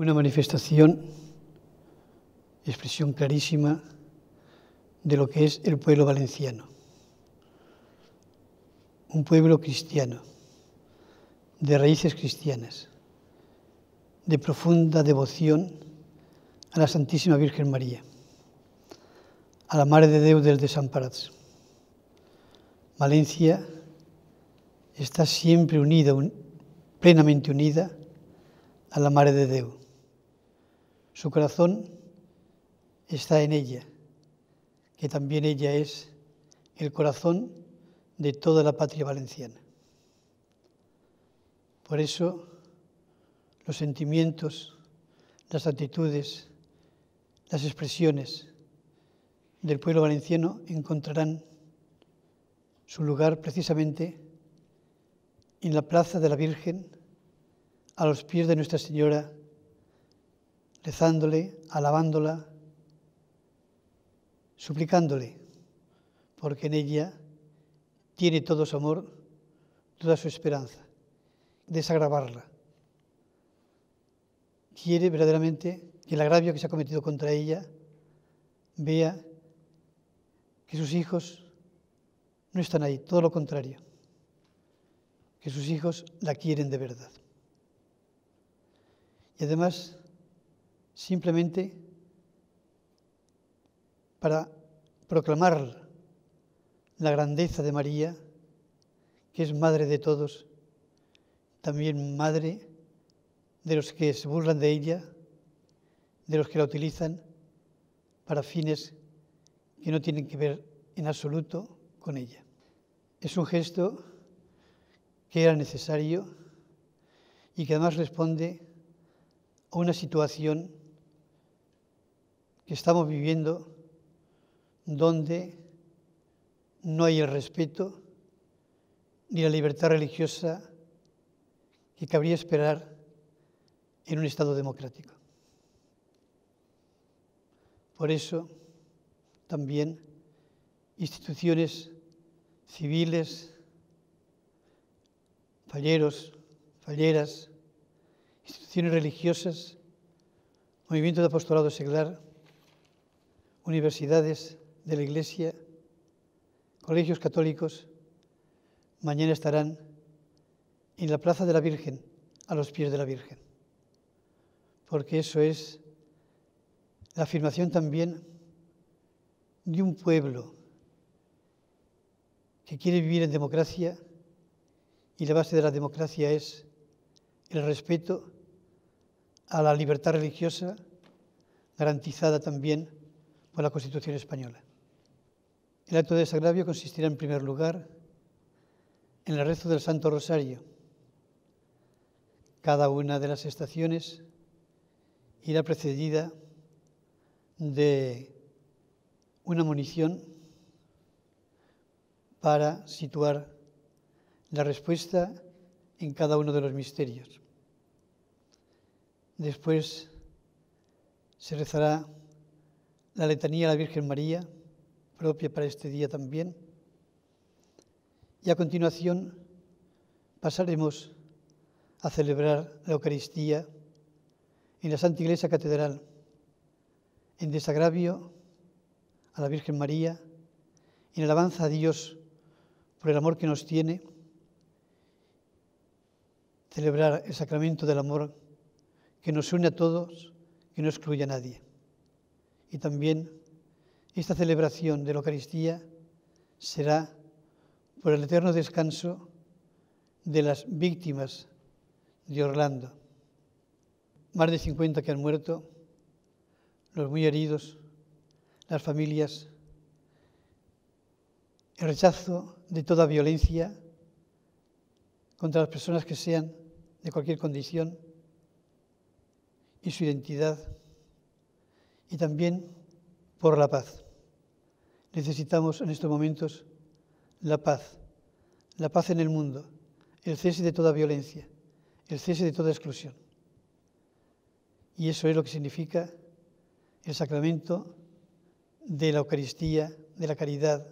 una manifestación, expresión clarísima de lo que es el pueblo valenciano. Un pueblo cristiano, de raíces cristianas, de profunda devoción a la Santísima Virgen María, a la Mare de Dios del Desamparados. Valencia está siempre unida, plenamente unida a la Madre de Dios. Su corazón está en ella, que también ella es el corazón de toda la patria valenciana. Por eso los sentimientos, las actitudes, las expresiones del pueblo valenciano encontrarán su lugar precisamente en la plaza de la Virgen, a los pies de Nuestra Señora rezándole, alabándola, suplicándole, porque en ella tiene todo su amor, toda su esperanza, desagravarla. Quiere verdaderamente que el agravio que se ha cometido contra ella vea que sus hijos no están ahí, todo lo contrario, que sus hijos la quieren de verdad. Y además simplemente para proclamar la grandeza de María, que es madre de todos, también madre de los que se burlan de ella, de los que la utilizan para fines que no tienen que ver en absoluto con ella. Es un gesto que era necesario y que además responde a una situación que estamos viviendo donde no hay el respeto ni la libertad religiosa que cabría esperar en un Estado democrático. Por eso, también instituciones civiles, falleros, falleras, instituciones religiosas, movimiento de apostolado seglar, universidades de la Iglesia, colegios católicos, mañana estarán en la Plaza de la Virgen, a los pies de la Virgen. Porque eso es la afirmación también de un pueblo que quiere vivir en democracia y la base de la democracia es el respeto a la libertad religiosa garantizada también la Constitución española. El acto de desagravio consistirá en primer lugar en el rezo del Santo Rosario. Cada una de las estaciones irá precedida de una munición para situar la respuesta en cada uno de los misterios. Después se rezará la letanía a la Virgen María, propia para este día también. Y a continuación pasaremos a celebrar la Eucaristía en la Santa Iglesia Catedral, en desagravio a la Virgen María, en alabanza a Dios por el amor que nos tiene, celebrar el sacramento del amor que nos une a todos, que no excluye a nadie y también esta celebración de la Eucaristía será por el eterno descanso de las víctimas de Orlando. Más de 50 que han muerto, los muy heridos, las familias, el rechazo de toda violencia contra las personas que sean de cualquier condición y su identidad y también por la paz. Necesitamos en estos momentos la paz, la paz en el mundo, el cese de toda violencia, el cese de toda exclusión. Y eso es lo que significa el sacramento de la Eucaristía, de la caridad,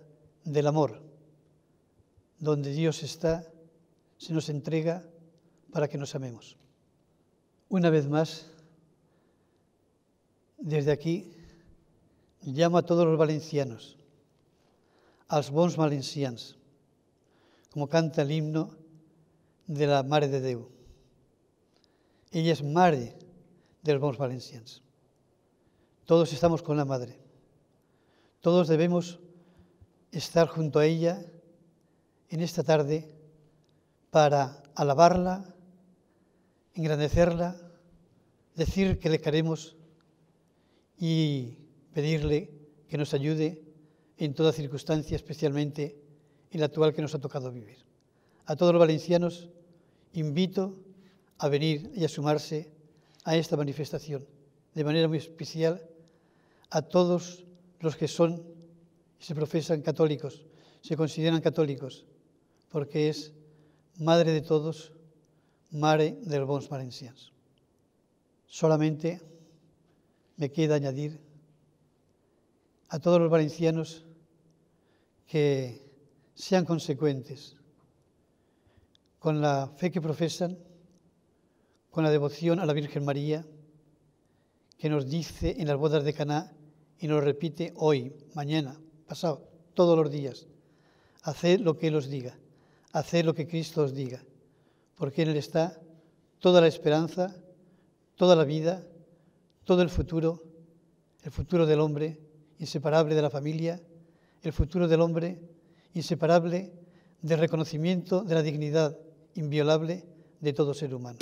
del amor, donde Dios está, se nos entrega para que nos amemos. Una vez más, desde aquí llamo a todos los valencianos, a los bons valencians, como canta el himno de la Mare de Deu. Ella es madre de los bons valencians. Todos estamos con la Madre. Todos debemos estar junto a ella en esta tarde para alabarla, engrandecerla, decir que le queremos y pedirle que nos ayude en toda circunstancia, especialmente en la actual que nos ha tocado vivir. A todos los valencianos invito a venir y a sumarse a esta manifestación, de manera muy especial a todos los que son y se profesan católicos, se consideran católicos, porque es madre de todos, madre del bons valencians. Solamente me queda añadir a todos los valencianos que sean consecuentes con la fe que profesan, con la devoción a la Virgen María, que nos dice en las bodas de Caná y nos repite hoy, mañana, pasado, todos los días. Haced lo que Él os diga, haced lo que Cristo os diga, porque en Él está toda la esperanza, toda la vida, todo el futuro, el futuro del hombre, inseparable de la familia, el futuro del hombre, inseparable del reconocimiento de la dignidad inviolable de todo ser humano.